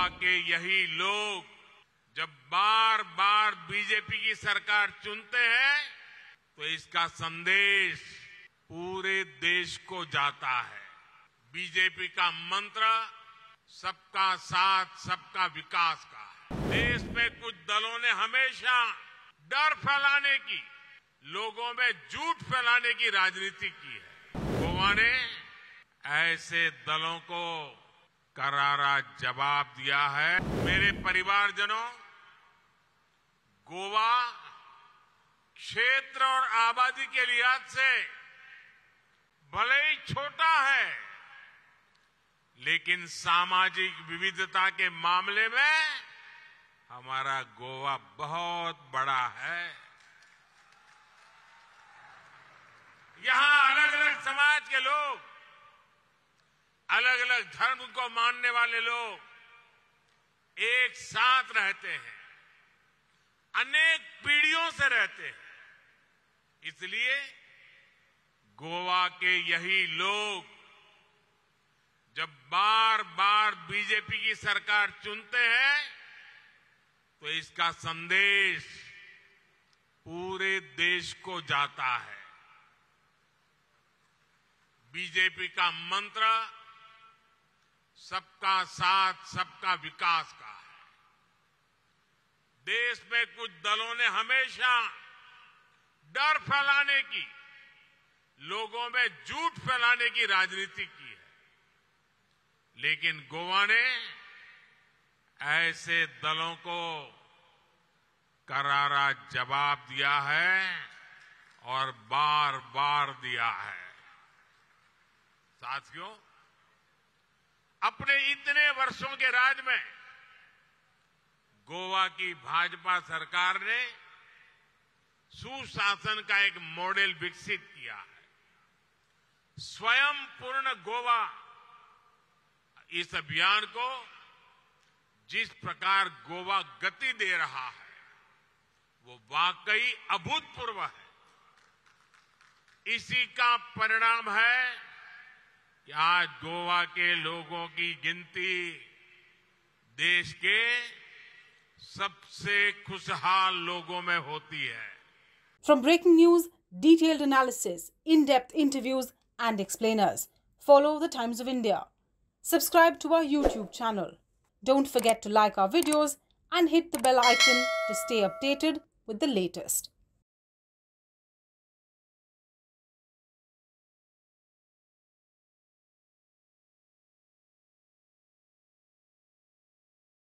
लोकसभा के यही लोग जब बार बार बीजेपी की सरकार चुनते हैं तो इसका संदेश पूरे देश को जाता है बीजेपी का मंत्र सबका साथ सबका विकास का है देश में कुछ दलों ने हमेशा डर फैलाने की लोगों में झूठ फैलाने की राजनीति की है गोवा ने ऐसे दलों को करारा जवाब दिया है मेरे परिवारजनों गोवा क्षेत्र और आबादी के लिहाज से भले ही छोटा है लेकिन सामाजिक विविधता के मामले में हमारा गोवा बहुत बड़ा है यहां अलग अलग समाज के लोग अलग अलग धर्म को मानने वाले लोग एक साथ रहते हैं अनेक पीढ़ियों से रहते हैं इसलिए गोवा के यही लोग जब बार बार बीजेपी की सरकार चुनते हैं तो इसका संदेश पूरे देश को जाता है बीजेपी का मंत्र सबका साथ सबका विकास का है देश में कुछ दलों ने हमेशा डर फैलाने की लोगों में झूठ फैलाने की राजनीति की है लेकिन गोवा ने ऐसे दलों को करारा जवाब दिया है और बार बार दिया है साथियों अपने इतने वर्षों के राज में गोवा की भाजपा सरकार ने सुशासन का एक मॉडल विकसित किया है स्वयं पूर्ण गोवा इस अभियान को जिस प्रकार गोवा गति दे रहा है वो वाकई अभूतपूर्व है इसी का परिणाम है कि आज गोवा के लोगों की गिनती देश के सबसे खुशहाल लोगों में होती है from breaking news detailed analysis in depth interviews and explainers follow the Times of India subscribe to our YouTube channel don't forget to like our videos and hit the bell icon to stay updated with the latest.